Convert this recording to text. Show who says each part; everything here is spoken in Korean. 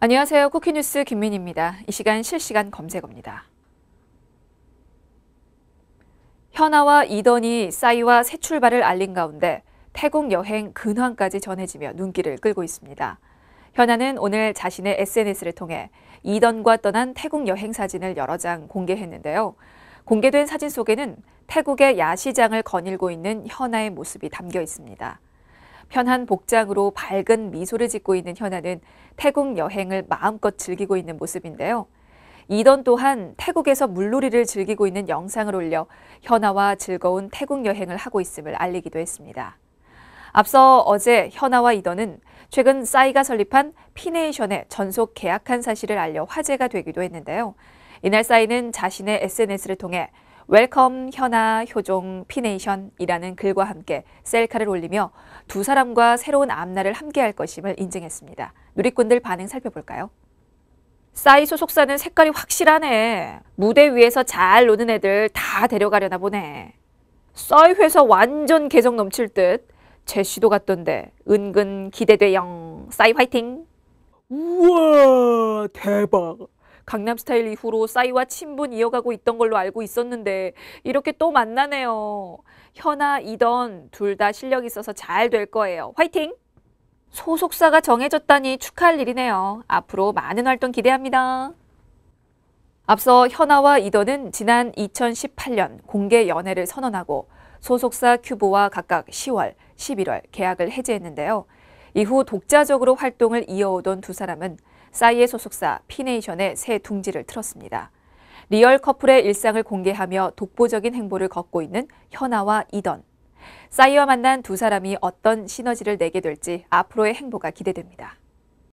Speaker 1: 안녕하세요. 쿠키뉴스 김민입니다. 이 시간 실시간 검색어입니다. 현아와 이던이 싸이와 새 출발을 알린 가운데 태국 여행 근황까지 전해지며 눈길을 끌고 있습니다. 현아는 오늘 자신의 SNS를 통해 이던과 떠난 태국 여행 사진을 여러 장 공개했는데요. 공개된 사진 속에는 태국의 야시장을 거닐고 있는 현아의 모습이 담겨 있습니다. 편한 복장으로 밝은 미소를 짓고 있는 현아는 태국 여행을 마음껏 즐기고 있는 모습인데요. 이던 또한 태국에서 물놀이를 즐기고 있는 영상을 올려 현아와 즐거운 태국 여행을 하고 있음을 알리기도 했습니다. 앞서 어제 현아와 이던은 최근 싸이가 설립한 피네이션에 전속 계약한 사실을 알려 화제가 되기도 했는데요. 이날 싸이는 자신의 SNS를 통해 웰컴 현아 효종 피네이션이라는 글과 함께 셀카를 올리며 두 사람과 새로운 앞날을 함께할 것임을 인증했습니다. 누리꾼들 반응 살펴볼까요? 싸이 소속사는 색깔이 확실하네. 무대 위에서 잘 노는 애들 다 데려가려나 보네. 싸이 회사 완전 개성 넘칠 듯. 제시도 갔던데 은근 기대돼영. 싸이 화이팅! 우와 대박! 강남스타일 이후로 싸이와 친분 이어가고 있던 걸로 알고 있었는데 이렇게 또 만나네요. 현아, 이던 둘 다 실력 있어서 잘 될 거예요. 화이팅! 소속사가 정해졌다니 축하할 일이네요. 앞으로 많은 활동 기대합니다. 앞서 현아와 이더는 지난 2018년 공개 연애를 선언하고 소속사 큐브와 각각 10월, 11월 계약을 해지했는데요. 이후 독자적으로 활동을 이어오던 두 사람은 싸이의 소속사 피네이션의 새 둥지를 틀었습니다. 리얼 커플의 일상을 공개하며 독보적인 행보를 걷고 있는 현아와 이던. 싸이와 만난 두 사람이 어떤 시너지를 내게 될지 앞으로의 행보가 기대됩니다.